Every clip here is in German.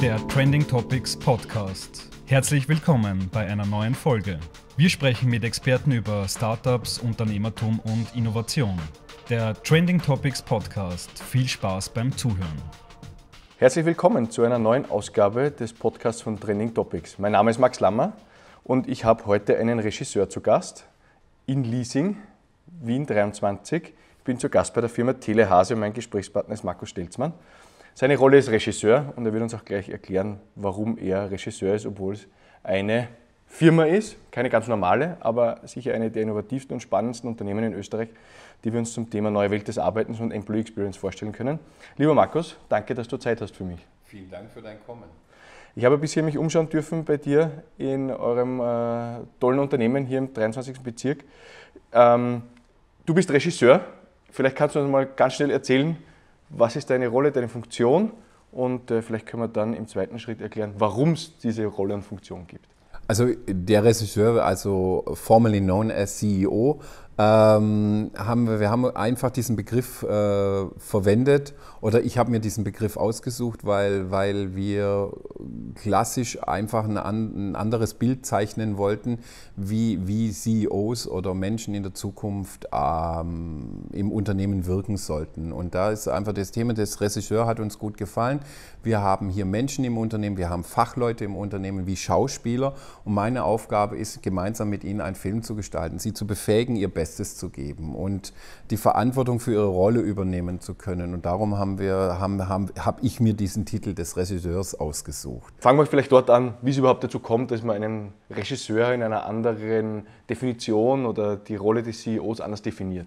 Der Trending Topics Podcast. Herzlich willkommen bei einer neuen Folge. Wir sprechen mit Experten über Startups, Unternehmertum und Innovation. Der Trending Topics Podcast. Viel Spaß beim Zuhören. Herzlich willkommen zu einer neuen Ausgabe des Podcasts von Trending Topics. Mein Name ist Max Lammer und ich habe heute einen Regisseur zu Gast in Leasing, Wien 23. Ich bin zu Gast bei der Firma Telehase und mein Gesprächspartner ist Markus Stelzmann. Seine Rolle ist Regisseur und er wird uns auch gleich erklären, warum er Regisseur ist, obwohl es eine Firma ist, keine ganz normale, aber sicher eine der innovativsten und spannendsten Unternehmen in Österreich, die wir uns zum Thema Neue Welt des Arbeitens und Employee Experience vorstellen können. Lieber Markus, danke, dass du Zeit hast für mich. Vielen Dank für dein Kommen. Ich habe bisher mich umschauen dürfen bei dir in eurem äh, tollen Unternehmen hier im 23. Bezirk. Ähm, du bist Regisseur. Vielleicht kannst du uns mal ganz schnell erzählen, was ist deine Rolle, deine Funktion und äh, vielleicht können wir dann im zweiten Schritt erklären, warum es diese Rolle und Funktion gibt. Also der Regisseur, also formerly known as CEO, ähm, haben wir, wir haben einfach diesen Begriff äh, verwendet oder ich habe mir diesen Begriff ausgesucht, weil, weil wir klassisch einfach ein, ein anderes Bild zeichnen wollten, wie, wie CEOs oder Menschen in der Zukunft ähm, im Unternehmen wirken sollten. Und da ist einfach das Thema des Regisseurs hat uns gut gefallen. Wir haben hier Menschen im Unternehmen, wir haben Fachleute im Unternehmen wie Schauspieler und meine Aufgabe ist, gemeinsam mit ihnen einen Film zu gestalten, sie zu befähigen, ihr Bestes Bestes zu geben und die Verantwortung für ihre Rolle übernehmen zu können. Und darum haben wir, haben, haben, habe ich mir diesen Titel des Regisseurs ausgesucht. Fangen wir vielleicht dort an, wie es überhaupt dazu kommt, dass man einen Regisseur in einer anderen Definition oder die Rolle des CEOs anders definiert.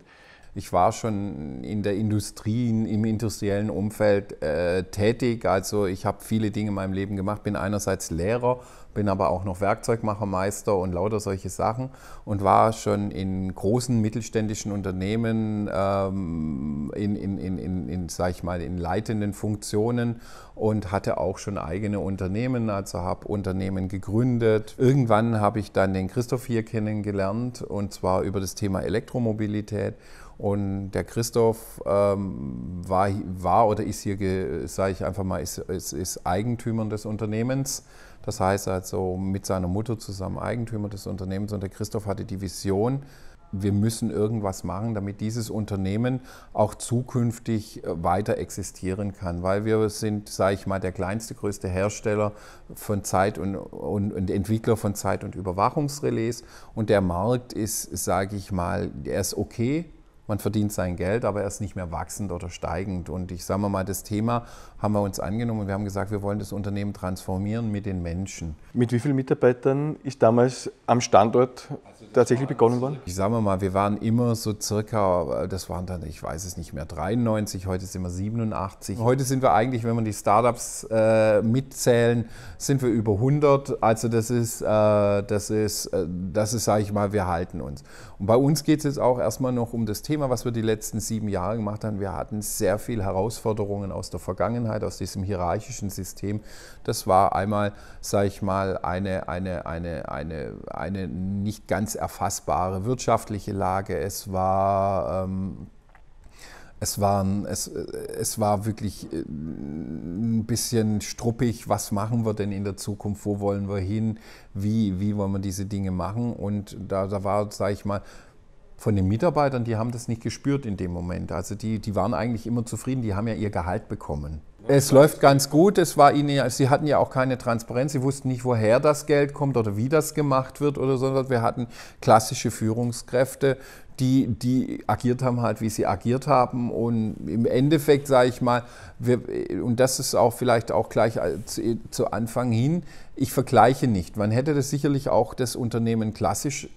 Ich war schon in der Industrie, im industriellen Umfeld äh, tätig. Also ich habe viele Dinge in meinem Leben gemacht. Bin einerseits Lehrer, bin aber auch noch Werkzeugmachermeister und lauter solche Sachen und war schon in großen mittelständischen Unternehmen, ähm, in, in, in, in, in, sag ich mal, in leitenden Funktionen und hatte auch schon eigene Unternehmen. Also habe Unternehmen gegründet. Irgendwann habe ich dann den Christoph hier kennengelernt und zwar über das Thema Elektromobilität. Und der Christoph ähm, war, war oder ist hier, sage ich einfach mal, ist, ist, ist Eigentümer des Unternehmens. Das heißt also mit seiner Mutter zusammen Eigentümer des Unternehmens. Und der Christoph hatte die Vision, wir müssen irgendwas machen, damit dieses Unternehmen auch zukünftig äh, weiter existieren kann, weil wir sind, sage ich mal, der kleinste, größte Hersteller von Zeit und, und, und Entwickler von Zeit- und Überwachungsrelais und der Markt ist, sage ich mal, er ist okay, man verdient sein Geld, aber er ist nicht mehr wachsend oder steigend. Und ich sage mal, das Thema haben wir uns angenommen und wir haben gesagt, wir wollen das Unternehmen transformieren mit den Menschen. Mit wie vielen Mitarbeitern ist damals am Standort also tatsächlich begonnen worden? Ich sage mal, wir waren immer so circa, das waren dann, ich weiß es nicht mehr, 93, heute sind wir 87. Heute sind wir eigentlich, wenn man die Startups äh, mitzählen, sind wir über 100. Also das ist, äh, das ist, äh, das ist, sage ich mal, wir halten uns. Und bei uns geht es jetzt auch erstmal noch um das Thema. Thema, was wir die letzten sieben Jahre gemacht haben. Wir hatten sehr viele Herausforderungen aus der Vergangenheit, aus diesem hierarchischen System. Das war einmal, sage ich mal, eine, eine, eine, eine, eine nicht ganz erfassbare wirtschaftliche Lage. Es war... Ähm, es, waren, es, es war wirklich äh, ein bisschen struppig, was machen wir denn in der Zukunft, wo wollen wir hin, wie, wie wollen wir diese Dinge machen. Und da, da war, sage ich mal, von den Mitarbeitern, die haben das nicht gespürt in dem Moment. Also die, die waren eigentlich immer zufrieden, die haben ja ihr Gehalt bekommen. Es läuft ganz gut. Es war ihnen ja, sie hatten ja auch keine Transparenz. Sie wussten nicht, woher das Geld kommt oder wie das gemacht wird oder so. Wir hatten klassische Führungskräfte, die, die agiert haben halt, wie sie agiert haben. Und im Endeffekt sage ich mal, wir, und das ist auch vielleicht auch gleich zu, zu Anfang hin, ich vergleiche nicht. Man hätte das sicherlich auch das Unternehmen klassisch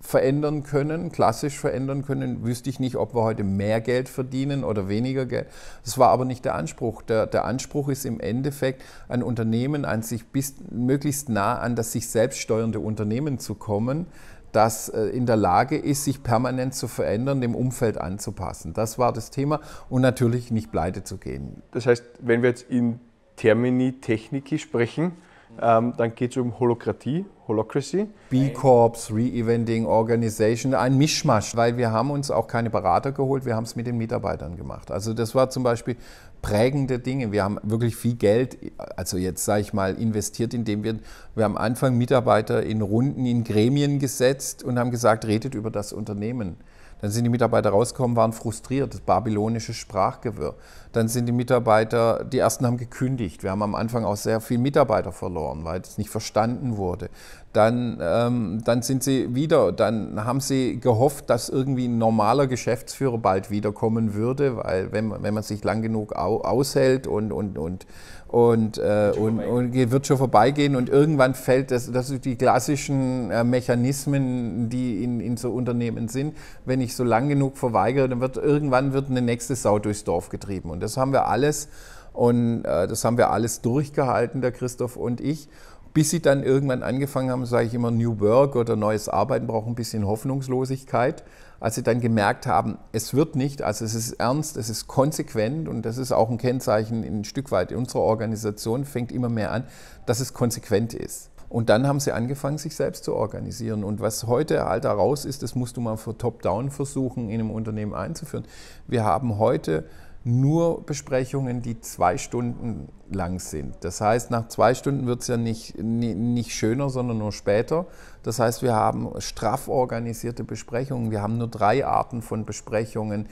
verändern können, klassisch verändern können, wüsste ich nicht, ob wir heute mehr Geld verdienen oder weniger Geld. Das war aber nicht der Anspruch. Der, der Anspruch ist im Endeffekt, ein Unternehmen an sich bis, möglichst nah an das sich selbst steuernde Unternehmen zu kommen, das äh, in der Lage ist, sich permanent zu verändern, dem Umfeld anzupassen. Das war das Thema und natürlich nicht pleite zu gehen. Das heißt, wenn wir jetzt in Termini Techniki sprechen, ähm, dann geht es um Holokratie, Holocracy. B-Corps, Re-Eventing, Organization, ein Mischmasch, weil wir haben uns auch keine Berater geholt, wir haben es mit den Mitarbeitern gemacht. Also das war zum Beispiel prägende Dinge. Wir haben wirklich viel Geld, also jetzt sage ich mal, investiert, indem wir, wir am Anfang Mitarbeiter in Runden, in Gremien gesetzt und haben gesagt, redet über das Unternehmen. Dann sind die Mitarbeiter rausgekommen, waren frustriert, das babylonische Sprachgewirr. Dann sind die Mitarbeiter, die ersten haben gekündigt. Wir haben am Anfang auch sehr viele Mitarbeiter verloren, weil es nicht verstanden wurde. Dann, ähm, dann sind sie wieder, dann haben sie gehofft, dass irgendwie ein normaler Geschäftsführer bald wiederkommen würde, weil wenn, wenn man sich lang genug au aushält und, und, und, und, äh, und, und, wird schon vorbeigehen und irgendwann fällt das, das sind die klassischen äh, Mechanismen, die in, in so Unternehmen sind. Wenn ich so lang genug verweigere, dann wird irgendwann wird eine nächste Sau durchs Dorf getrieben und das haben wir alles und äh, das haben wir alles durchgehalten, der Christoph und ich. Bis sie dann irgendwann angefangen haben, sage ich immer, New Work oder neues Arbeiten braucht ein bisschen Hoffnungslosigkeit. Als sie dann gemerkt haben, es wird nicht, also es ist ernst, es ist konsequent und das ist auch ein Kennzeichen ein Stück weit in unserer Organisation, fängt immer mehr an, dass es konsequent ist. Und dann haben sie angefangen, sich selbst zu organisieren. Und was heute halt daraus ist, das musst du mal für Top-Down versuchen, in einem Unternehmen einzuführen. Wir haben heute nur Besprechungen, die zwei Stunden lang sind. Das heißt, nach zwei Stunden wird es ja nicht, nicht schöner, sondern nur später. Das heißt, wir haben straff organisierte Besprechungen. Wir haben nur drei Arten von Besprechungen.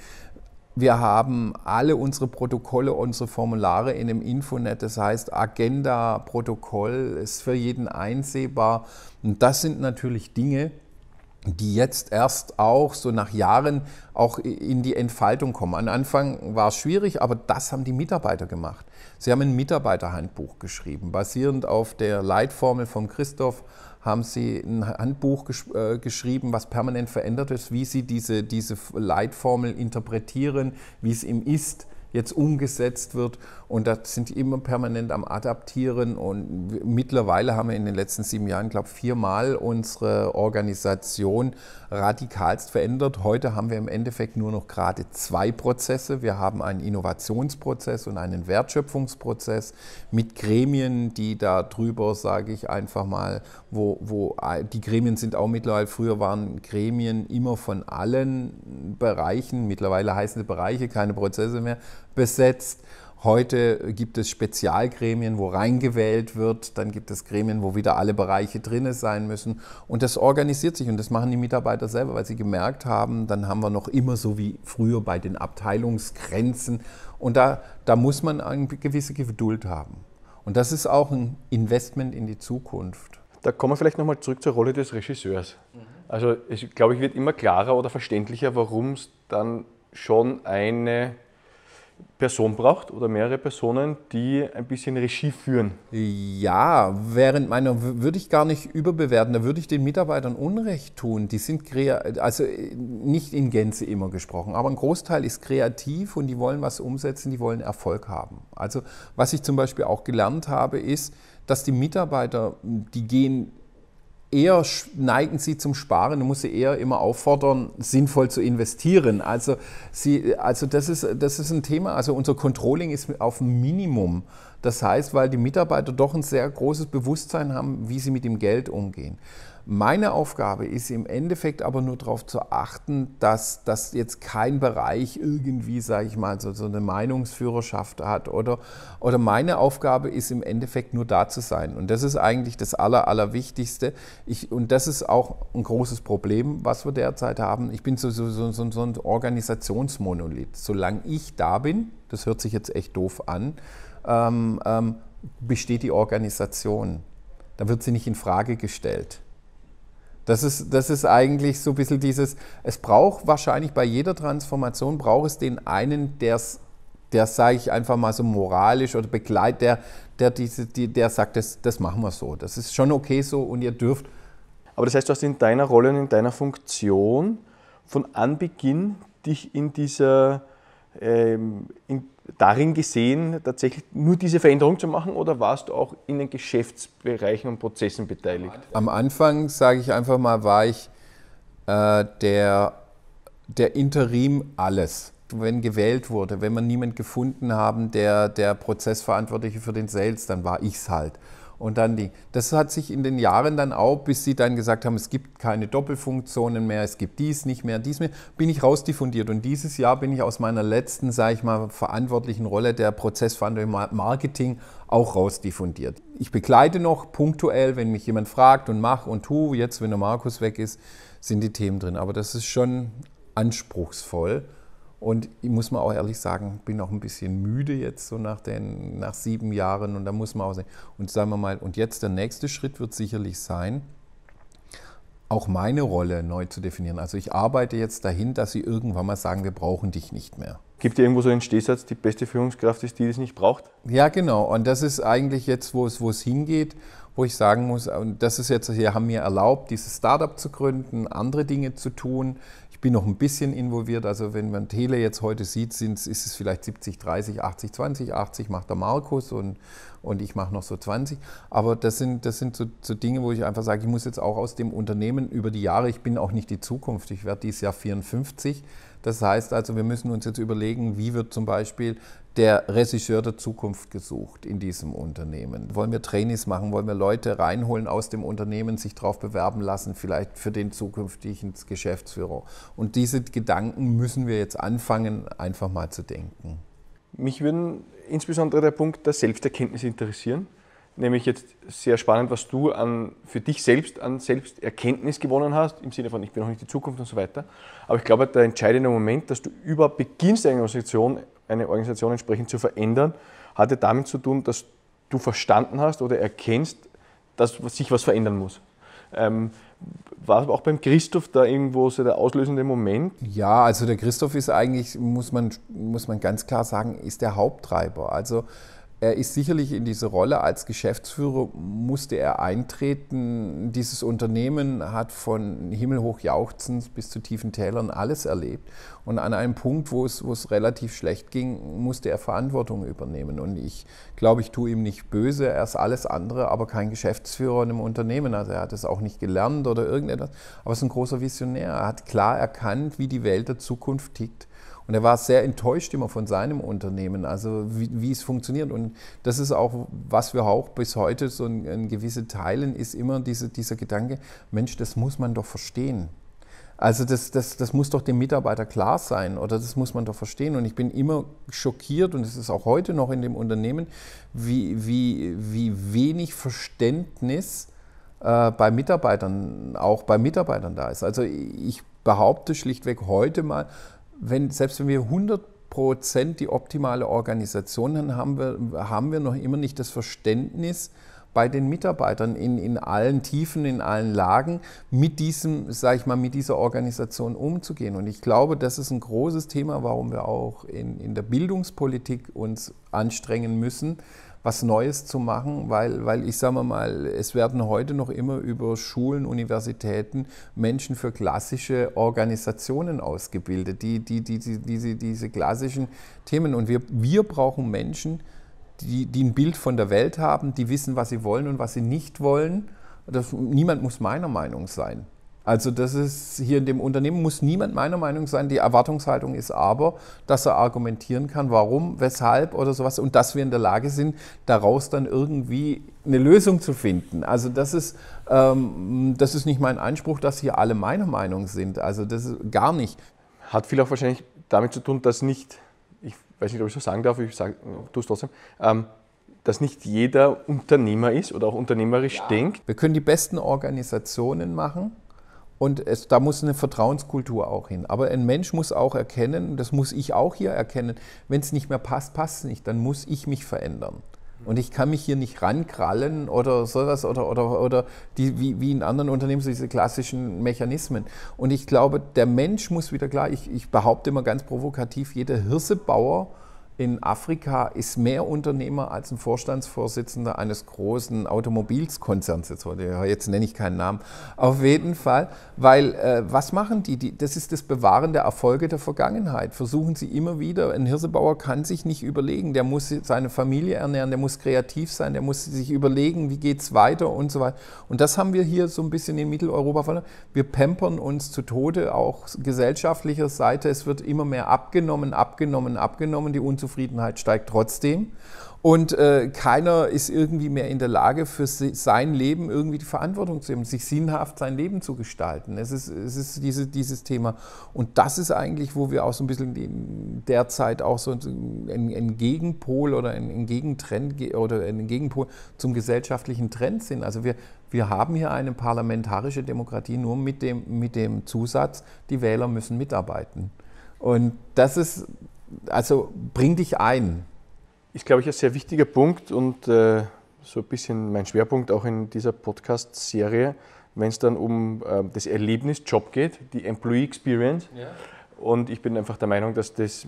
Wir haben alle unsere Protokolle, unsere Formulare in dem Infonet. Das heißt, Agenda, Protokoll ist für jeden einsehbar. Und das sind natürlich Dinge, die jetzt erst auch so nach Jahren auch in die Entfaltung kommen. Am Anfang war es schwierig, aber das haben die Mitarbeiter gemacht. Sie haben ein Mitarbeiterhandbuch geschrieben. Basierend auf der Leitformel von Christoph haben sie ein Handbuch gesch äh, geschrieben, was permanent verändert ist, wie sie diese, diese Leitformel interpretieren, wie es im Ist jetzt umgesetzt wird. Und da sind die immer permanent am Adaptieren. Und mittlerweile haben wir in den letzten sieben Jahren, glaube ich, viermal unsere Organisation radikalst verändert. Heute haben wir im Endeffekt nur noch gerade zwei Prozesse. Wir haben einen Innovationsprozess und einen Wertschöpfungsprozess mit Gremien, die da drüber, sage ich einfach mal, wo, wo die Gremien sind auch mittlerweile, früher waren Gremien immer von allen Bereichen, mittlerweile heißen sie Bereiche, keine Prozesse mehr, besetzt. Heute gibt es Spezialgremien, wo reingewählt wird. Dann gibt es Gremien, wo wieder alle Bereiche drin sein müssen. Und das organisiert sich und das machen die Mitarbeiter selber, weil sie gemerkt haben, dann haben wir noch immer so wie früher bei den Abteilungsgrenzen. Und da, da muss man eine gewisse Geduld haben. Und das ist auch ein Investment in die Zukunft. Da kommen wir vielleicht nochmal zurück zur Rolle des Regisseurs. Mhm. Also es, glaube ich, wird immer klarer oder verständlicher, warum es dann schon eine Person braucht oder mehrere Personen, die ein bisschen Regie führen. Ja, während meiner würde ich gar nicht überbewerten, da würde ich den Mitarbeitern Unrecht tun. Die sind kreativ, also äh, nicht in Gänze immer gesprochen, aber ein Großteil ist kreativ und die wollen was umsetzen, die wollen Erfolg haben. Also was ich zum Beispiel auch gelernt habe, ist, dass die Mitarbeiter, die gehen eher neigen sie zum Sparen, du muss sie eher immer auffordern, sinnvoll zu investieren. Also, sie, also das, ist, das ist ein Thema, also unser Controlling ist auf Minimum. Das heißt, weil die Mitarbeiter doch ein sehr großes Bewusstsein haben, wie sie mit dem Geld umgehen. Meine Aufgabe ist im Endeffekt aber nur darauf zu achten, dass das jetzt kein Bereich irgendwie, sage ich mal, so, so eine Meinungsführerschaft hat. Oder, oder meine Aufgabe ist im Endeffekt nur da zu sein. Und das ist eigentlich das Aller, Allerwichtigste. Ich, und das ist auch ein großes Problem, was wir derzeit haben. Ich bin so, so, so, so ein Organisationsmonolith. Solange ich da bin, das hört sich jetzt echt doof an, ähm, ähm, besteht die Organisation. Da wird sie nicht in Frage gestellt. Das ist, das ist eigentlich so ein bisschen dieses, es braucht wahrscheinlich bei jeder Transformation, braucht es den einen, der es der sage ich einfach mal so moralisch oder begleitet, der, der, diese, die, der sagt, das, das machen wir so, das ist schon okay so und ihr dürft. Aber das heißt, du hast in deiner Rolle und in deiner Funktion von Anbeginn dich in dieser, ähm, in darin gesehen, tatsächlich nur diese Veränderung zu machen oder warst du auch in den Geschäftsbereichen und Prozessen beteiligt? Am Anfang, sage ich einfach mal, war ich äh, der, der Interim alles. Wenn gewählt wurde, wenn wir niemanden gefunden haben, der der Prozessverantwortliche für den Sales, dann war ich es halt. Und dann die, das hat sich in den Jahren dann auch, bis sie dann gesagt haben, es gibt keine Doppelfunktionen mehr, es gibt dies nicht mehr, dies mehr, bin ich rausdiffundiert. Und dieses Jahr bin ich aus meiner letzten, sage ich mal, verantwortlichen Rolle der Prozessverantwortung Marketing auch rausdiffundiert. Ich begleite noch punktuell, wenn mich jemand fragt und mach und tu, jetzt, wenn der Markus weg ist, sind die Themen drin. Aber das ist schon anspruchsvoll. Und ich muss mal auch ehrlich sagen, bin auch ein bisschen müde jetzt so nach, den, nach sieben Jahren und da muss man auch sehen. Und sagen wir mal, und jetzt der nächste Schritt wird sicherlich sein, auch meine Rolle neu zu definieren. Also ich arbeite jetzt dahin, dass sie irgendwann mal sagen, wir brauchen dich nicht mehr. Gibt dir irgendwo so einen Stehsatz, die beste Führungskraft ist die, die es nicht braucht? Ja, genau. Und das ist eigentlich jetzt, wo es, wo es hingeht, wo ich sagen muss, und das ist jetzt, wir haben mir erlaubt, dieses Startup zu gründen, andere Dinge zu tun, bin noch ein bisschen involviert. Also wenn man Tele jetzt heute sieht, sind, ist es vielleicht 70, 30, 80, 20. 80 macht der Markus und, und ich mache noch so 20. Aber das sind, das sind so, so Dinge, wo ich einfach sage, ich muss jetzt auch aus dem Unternehmen über die Jahre, ich bin auch nicht die Zukunft, ich werde dieses Jahr 54. Das heißt also, wir müssen uns jetzt überlegen, wie wird zum Beispiel der Regisseur der Zukunft gesucht in diesem Unternehmen? Wollen wir Trainees machen? Wollen wir Leute reinholen aus dem Unternehmen, sich darauf bewerben lassen, vielleicht für den zukünftigen Geschäftsführer? Und diese Gedanken müssen wir jetzt anfangen, einfach mal zu denken. Mich würden insbesondere der Punkt der Selbsterkenntnis interessieren. Nämlich jetzt sehr spannend, was du an, für dich selbst an Selbsterkenntnis gewonnen hast, im Sinne von, ich bin noch nicht die Zukunft und so weiter. Aber ich glaube, der entscheidende Moment, dass du überhaupt beginnst, eine Organisation eine Organisation entsprechend zu verändern, hatte damit zu tun, dass du verstanden hast oder erkennst, dass sich was verändern muss. Ähm, war auch beim Christoph da irgendwo so der auslösende Moment? Ja, also der Christoph ist eigentlich, muss man, muss man ganz klar sagen, ist der Haupttreiber. Also er ist sicherlich in diese Rolle als Geschäftsführer, musste er eintreten. Dieses Unternehmen hat von himmelhoch jauchzend bis zu tiefen Tälern alles erlebt. Und an einem Punkt, wo es, wo es relativ schlecht ging, musste er Verantwortung übernehmen. Und ich glaube, ich tue ihm nicht böse, er ist alles andere, aber kein Geschäftsführer in einem Unternehmen. Also er hat es auch nicht gelernt oder irgendetwas. Aber er ist ein großer Visionär. Er hat klar erkannt, wie die Welt der Zukunft tickt und er war sehr enttäuscht immer von seinem Unternehmen, also wie, wie es funktioniert. Und das ist auch, was wir auch bis heute so in, in gewisse Teilen, ist immer diese, dieser Gedanke, Mensch, das muss man doch verstehen. Also das, das, das muss doch dem Mitarbeiter klar sein oder das muss man doch verstehen. Und ich bin immer schockiert und es ist auch heute noch in dem Unternehmen, wie, wie, wie wenig Verständnis äh, bei Mitarbeitern, auch bei Mitarbeitern da ist. Also ich behaupte schlichtweg heute mal, wenn, selbst wenn wir 100 Prozent die optimale Organisation haben, haben, wir, haben wir noch immer nicht das Verständnis bei den Mitarbeitern in, in allen Tiefen, in allen Lagen mit diesem, sage ich mal, mit dieser Organisation umzugehen. Und ich glaube, das ist ein großes Thema, warum wir auch in, in der Bildungspolitik uns anstrengen müssen, was Neues zu machen, weil, weil ich sage mal, es werden heute noch immer über Schulen, Universitäten Menschen für klassische Organisationen ausgebildet, die, die, die, die diese, diese klassischen Themen. Und wir, wir brauchen Menschen, die, die ein Bild von der Welt haben, die wissen, was sie wollen und was sie nicht wollen. Das, niemand muss meiner Meinung sein. Also das ist hier in dem Unternehmen muss niemand meiner Meinung sein. Die Erwartungshaltung ist aber, dass er argumentieren kann, warum, weshalb oder sowas und dass wir in der Lage sind, daraus dann irgendwie eine Lösung zu finden. Also das ist, ähm, das ist nicht mein Anspruch, dass hier alle meiner Meinung sind. Also das ist gar nicht. Hat viel auch wahrscheinlich damit zu tun, dass nicht, ich weiß nicht, ob ich so sagen darf, ich tue es trotzdem, ähm, dass nicht jeder Unternehmer ist oder auch unternehmerisch ja. denkt. Wir können die besten Organisationen machen und es, da muss eine Vertrauenskultur auch hin. Aber ein Mensch muss auch erkennen, das muss ich auch hier erkennen, wenn es nicht mehr passt, passt es nicht, dann muss ich mich verändern. Und ich kann mich hier nicht rankrallen oder sowas oder, oder, oder die, wie, wie in anderen Unternehmen, so diese klassischen Mechanismen. Und ich glaube, der Mensch muss wieder klar, ich, ich behaupte immer ganz provokativ, jeder Hirsebauer in Afrika ist mehr Unternehmer als ein Vorstandsvorsitzender eines großen Automobilskonzerns. Jetzt, jetzt nenne ich keinen Namen. Auf jeden Fall, weil äh, was machen die? die? Das ist das Bewahren der Erfolge der Vergangenheit. Versuchen sie immer wieder. Ein Hirsebauer kann sich nicht überlegen. Der muss seine Familie ernähren, der muss kreativ sein, der muss sich überlegen, wie geht es weiter und so weiter. Und das haben wir hier so ein bisschen in Mitteleuropa verloren. Wir pampern uns zu Tode, auch gesellschaftlicher Seite. Es wird immer mehr abgenommen, abgenommen, abgenommen. Die Kundenzufriedenheit steigt trotzdem. Und äh, keiner ist irgendwie mehr in der Lage, für sein Leben irgendwie die Verantwortung zu nehmen, sich sinnhaft sein Leben zu gestalten. Es ist, es ist diese, dieses Thema. Und das ist eigentlich, wo wir auch so ein bisschen derzeit auch so ein, Gegenpol oder ein, Gegentrend oder ein Gegenpol zum gesellschaftlichen Trend sind. Also wir, wir haben hier eine parlamentarische Demokratie nur mit dem, mit dem Zusatz, die Wähler müssen mitarbeiten. Und das ist also bring dich ein. Ist, glaube ich, ein sehr wichtiger Punkt und äh, so ein bisschen mein Schwerpunkt auch in dieser Podcast-Serie, wenn es dann um äh, das Erlebnis Job geht, die Employee Experience. Ja. Und ich bin einfach der Meinung, dass das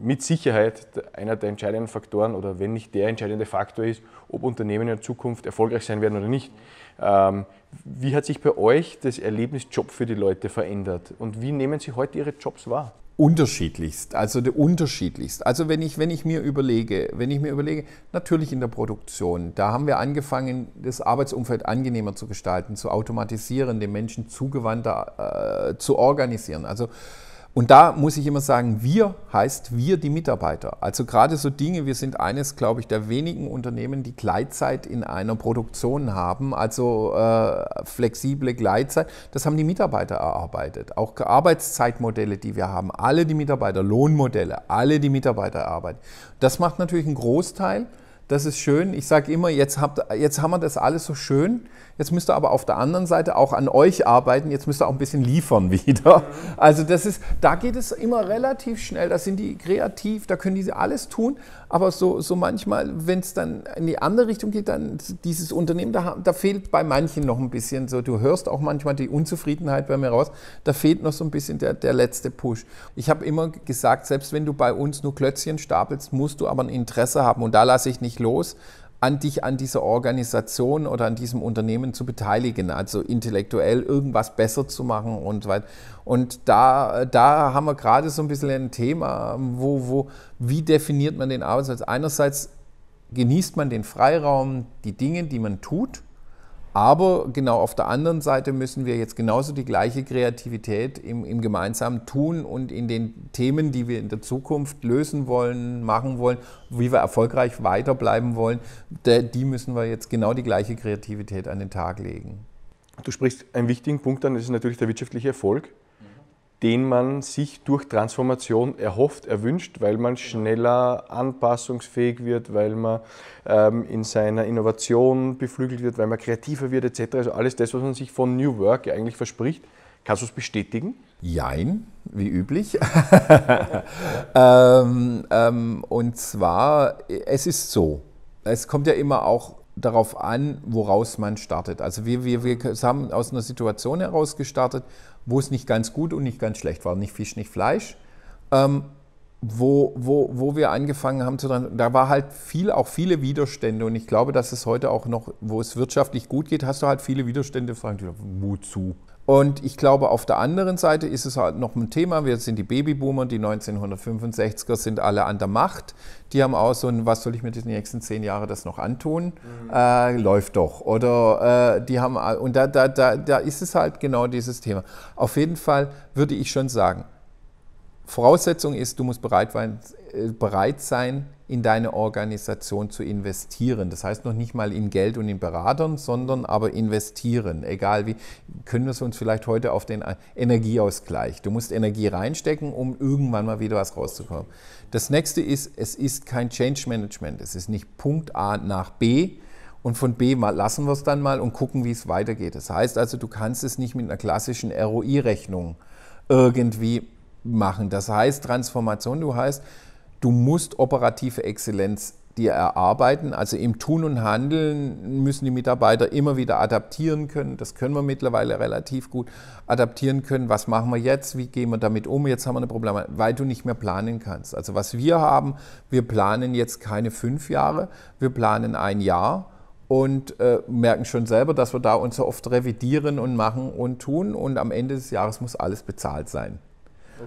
mit Sicherheit einer der entscheidenden Faktoren oder wenn nicht der entscheidende Faktor ist, ob Unternehmen in Zukunft erfolgreich sein werden oder nicht. Ähm, wie hat sich bei euch das Erlebnis Job für die Leute verändert und wie nehmen sie heute ihre Jobs wahr? Unterschiedlichst, also unterschiedlichst. Also wenn ich, wenn ich mir überlege, wenn ich mir überlege, natürlich in der Produktion, da haben wir angefangen, das Arbeitsumfeld angenehmer zu gestalten, zu automatisieren, den Menschen zugewandter äh, zu organisieren. Also und da muss ich immer sagen, wir heißt wir die Mitarbeiter. Also gerade so Dinge, wir sind eines, glaube ich, der wenigen Unternehmen, die Gleitzeit in einer Produktion haben, also äh, flexible Gleitzeit. Das haben die Mitarbeiter erarbeitet. Auch Arbeitszeitmodelle, die wir haben, alle die Mitarbeiter, Lohnmodelle, alle die Mitarbeiter erarbeitet. Das macht natürlich einen Großteil. Das ist schön. Ich sage immer, jetzt, habt, jetzt haben wir das alles so schön. Jetzt müsst ihr aber auf der anderen Seite auch an euch arbeiten. Jetzt müsst ihr auch ein bisschen liefern wieder. Also das ist, da geht es immer relativ schnell. Da sind die kreativ, da können diese alles tun. Aber so, so manchmal, wenn es dann in die andere Richtung geht, dann dieses Unternehmen, da, da fehlt bei manchen noch ein bisschen so. Du hörst auch manchmal die Unzufriedenheit bei mir raus. Da fehlt noch so ein bisschen der, der letzte Push. Ich habe immer gesagt, selbst wenn du bei uns nur Klötzchen stapelst, musst du aber ein Interesse haben. Und da lasse ich nicht los an dich an dieser Organisation oder an diesem Unternehmen zu beteiligen, also intellektuell irgendwas besser zu machen und so weiter. Und da, da haben wir gerade so ein bisschen ein Thema, wo, wo, wie definiert man den Arbeitsplatz? Einerseits genießt man den Freiraum, die Dinge, die man tut, aber genau auf der anderen Seite müssen wir jetzt genauso die gleiche Kreativität im, im gemeinsamen Tun und in den Themen, die wir in der Zukunft lösen wollen, machen wollen, wie wir erfolgreich weiterbleiben wollen, die müssen wir jetzt genau die gleiche Kreativität an den Tag legen. Du sprichst einen wichtigen Punkt an, das ist natürlich der wirtschaftliche Erfolg den man sich durch Transformation erhofft, erwünscht, weil man schneller anpassungsfähig wird, weil man ähm, in seiner Innovation beflügelt wird, weil man kreativer wird etc. Also alles das, was man sich von New Work eigentlich verspricht. Kannst du es bestätigen? Jein, wie üblich. ähm, ähm, und zwar, es ist so, es kommt ja immer auch darauf an, woraus man startet. Also wir, wir, wir haben aus einer Situation heraus gestartet, wo es nicht ganz gut und nicht ganz schlecht war, nicht Fisch, nicht Fleisch. Ähm, wo, wo, wo wir angefangen haben zu da war halt viel, auch viele Widerstände und ich glaube, dass es heute auch noch, wo es wirtschaftlich gut geht, hast du halt viele Widerstände, fragen wozu? Und ich glaube, auf der anderen Seite ist es halt noch ein Thema. Wir sind die Babyboomer, die 1965er sind alle an der Macht. Die haben auch so ein, was soll ich mir die nächsten zehn Jahre das noch antun? Mhm. Äh, läuft doch. Oder äh, die haben, und da, da, da, da ist es halt genau dieses Thema. Auf jeden Fall würde ich schon sagen, Voraussetzung ist, du musst bereit, äh, bereit sein, in deine Organisation zu investieren. Das heißt noch nicht mal in Geld und in Beratern, sondern aber investieren. Egal wie, können wir es uns vielleicht heute auf den Energieausgleich. Du musst Energie reinstecken, um irgendwann mal wieder was rauszukommen. Das nächste ist, es ist kein Change Management. Es ist nicht Punkt A nach B, und von B mal lassen wir es dann mal und gucken, wie es weitergeht. Das heißt also, du kannst es nicht mit einer klassischen ROI-Rechnung irgendwie machen. Das heißt Transformation, du heißt, du musst operative Exzellenz dir erarbeiten. Also im Tun und Handeln müssen die Mitarbeiter immer wieder adaptieren können. Das können wir mittlerweile relativ gut adaptieren können. Was machen wir jetzt? Wie gehen wir damit um? Jetzt haben wir ein Problem, weil du nicht mehr planen kannst. Also was wir haben, wir planen jetzt keine fünf Jahre, wir planen ein Jahr und äh, merken schon selber, dass wir da uns so oft revidieren und machen und tun und am Ende des Jahres muss alles bezahlt sein.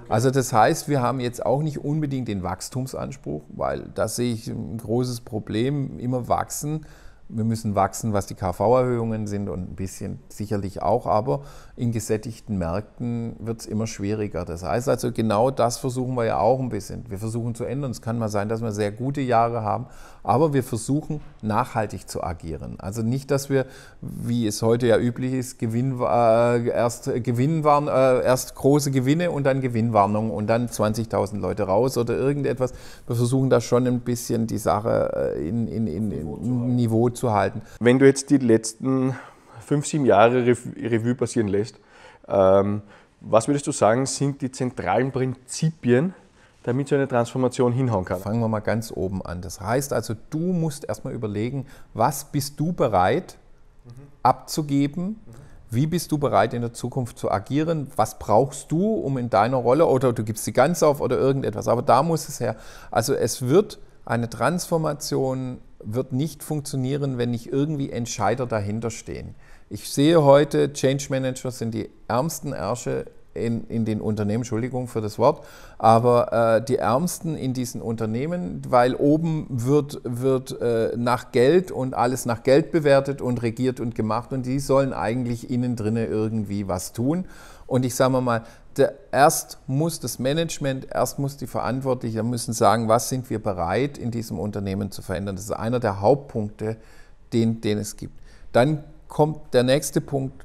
Also das heißt, wir haben jetzt auch nicht unbedingt den Wachstumsanspruch, weil da sehe ich ein großes Problem, immer wachsen wir müssen wachsen, was die KV-Erhöhungen sind und ein bisschen sicherlich auch, aber in gesättigten Märkten wird es immer schwieriger. Das heißt also, genau das versuchen wir ja auch ein bisschen. Wir versuchen zu ändern. Es kann mal sein, dass wir sehr gute Jahre haben, aber wir versuchen nachhaltig zu agieren. Also nicht, dass wir, wie es heute ja üblich ist, Gewinn, äh, erst, äh, Gewinnwarn, äh, erst große Gewinne und dann Gewinnwarnung und dann 20.000 Leute raus oder irgendetwas. Wir versuchen da schon ein bisschen die Sache äh, in, in, in, in Niveau zu zu halten. Wenn du jetzt die letzten fünf, sieben Jahre Revue passieren lässt, ähm, was würdest du sagen, sind die zentralen Prinzipien, damit so eine Transformation hinhauen kann? Fangen wir mal ganz oben an. Das heißt also, du musst erstmal überlegen, was bist du bereit mhm. abzugeben? Mhm. Wie bist du bereit, in der Zukunft zu agieren? Was brauchst du, um in deiner Rolle, oder du gibst sie ganz auf oder irgendetwas, aber da muss es her. Also es wird eine Transformation wird nicht funktionieren, wenn nicht irgendwie Entscheider dahinter stehen. Ich sehe heute, Change Manager sind die ärmsten Ärsche in, in den Unternehmen, Entschuldigung für das Wort, aber äh, die Ärmsten in diesen Unternehmen, weil oben wird, wird äh, nach Geld und alles nach Geld bewertet und regiert und gemacht und die sollen eigentlich innen drinne irgendwie was tun. Und ich sage mal, der, erst muss das Management, erst muss die Verantwortlichen müssen sagen, was sind wir bereit in diesem Unternehmen zu verändern. Das ist einer der Hauptpunkte, den, den es gibt. Dann kommt der nächste Punkt,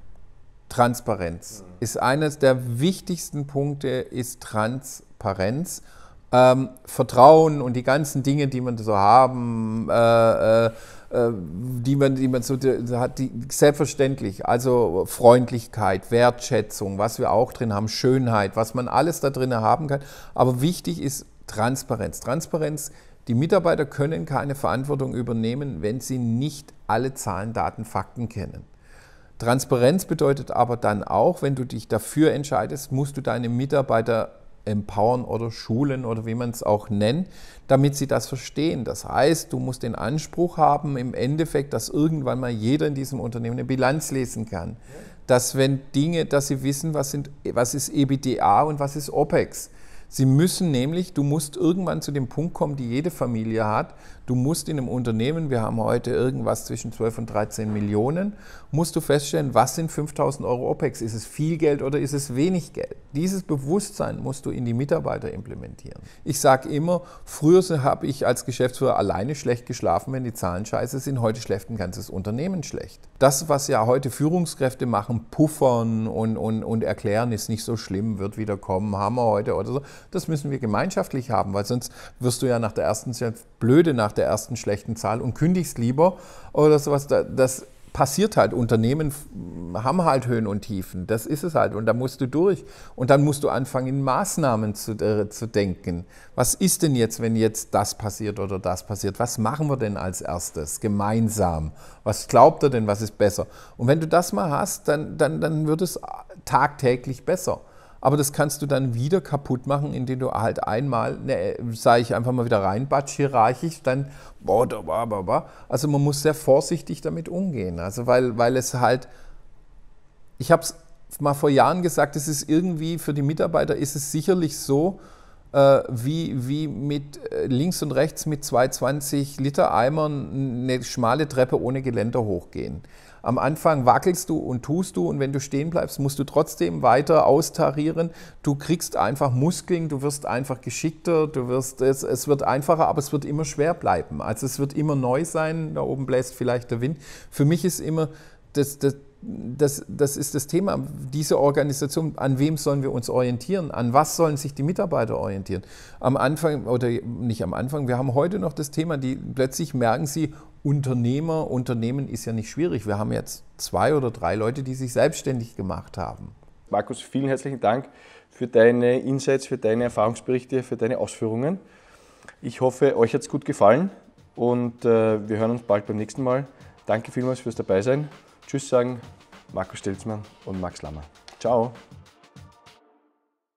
Transparenz. Mhm. Ist eines der wichtigsten Punkte, ist Transparenz ähm, Vertrauen und die ganzen Dinge, die man so haben, äh, äh, äh die man, die man so hat, die, selbstverständlich, also Freundlichkeit, Wertschätzung, was wir auch drin haben, Schönheit, was man alles da drin haben kann. Aber wichtig ist Transparenz. Transparenz, die Mitarbeiter können keine Verantwortung übernehmen, wenn sie nicht alle Zahlen, Daten, Fakten kennen. Transparenz bedeutet aber dann auch, wenn du dich dafür entscheidest, musst du deine Mitarbeiter empowern oder schulen oder wie man es auch nennt, damit sie das verstehen. Das heißt, du musst den Anspruch haben im Endeffekt, dass irgendwann mal jeder in diesem Unternehmen eine Bilanz lesen kann. Dass wenn Dinge, dass sie wissen, was, sind, was ist EBDA und was ist OPEX. Sie müssen nämlich, du musst irgendwann zu dem Punkt kommen, die jede Familie hat, Du musst in einem Unternehmen, wir haben heute irgendwas zwischen 12 und 13 Millionen, musst du feststellen, was sind 5000 Euro OPEX? Ist es viel Geld oder ist es wenig Geld? Dieses Bewusstsein musst du in die Mitarbeiter implementieren. Ich sage immer, früher habe ich als Geschäftsführer alleine schlecht geschlafen, wenn die Zahlen scheiße sind. Heute schläft ein ganzes Unternehmen schlecht. Das, was ja heute Führungskräfte machen, puffern und, und, und erklären, ist nicht so schlimm, wird wieder kommen, haben wir heute oder so, das müssen wir gemeinschaftlich haben, weil sonst wirst du ja nach der ersten Zeit blöde nach der ersten schlechten Zahl und kündigst lieber oder sowas. Das passiert halt. Unternehmen haben halt Höhen und Tiefen. Das ist es halt. Und da musst du durch. Und dann musst du anfangen, in Maßnahmen zu, äh, zu denken. Was ist denn jetzt, wenn jetzt das passiert oder das passiert? Was machen wir denn als erstes gemeinsam? Was glaubt er denn, was ist besser? Und wenn du das mal hast, dann, dann, dann wird es tagtäglich besser aber das kannst du dann wieder kaputt machen, indem du halt einmal, ne, sage ich einfach mal wieder rein, batsch, hierarchisch, dann, boah, da, bah, bah, bah. also man muss sehr vorsichtig damit umgehen, also weil, weil es halt, ich habe es mal vor Jahren gesagt, es ist irgendwie, für die Mitarbeiter ist es sicherlich so, äh, wie, wie mit äh, links und rechts mit 220 Liter Eimern eine schmale Treppe ohne Geländer hochgehen. Am Anfang wackelst du und tust du und wenn du stehen bleibst, musst du trotzdem weiter austarieren. Du kriegst einfach Muskeln, du wirst einfach geschickter, du wirst, es, es wird einfacher, aber es wird immer schwer bleiben. Also es wird immer neu sein, da oben bläst vielleicht der Wind. Für mich ist immer das, das, das, das ist das Thema, diese Organisation, an wem sollen wir uns orientieren, an was sollen sich die Mitarbeiter orientieren. Am Anfang, oder nicht am Anfang, wir haben heute noch das Thema, die plötzlich merken sie, Unternehmer, Unternehmen ist ja nicht schwierig. Wir haben jetzt zwei oder drei Leute, die sich selbstständig gemacht haben. Markus, vielen herzlichen Dank für deine Insights, für deine Erfahrungsberichte, für deine Ausführungen. Ich hoffe, euch hat es gut gefallen und äh, wir hören uns bald beim nächsten Mal. Danke vielmals fürs Dabeisein. Tschüss sagen, Markus Stelzmann und Max Lammer. Ciao.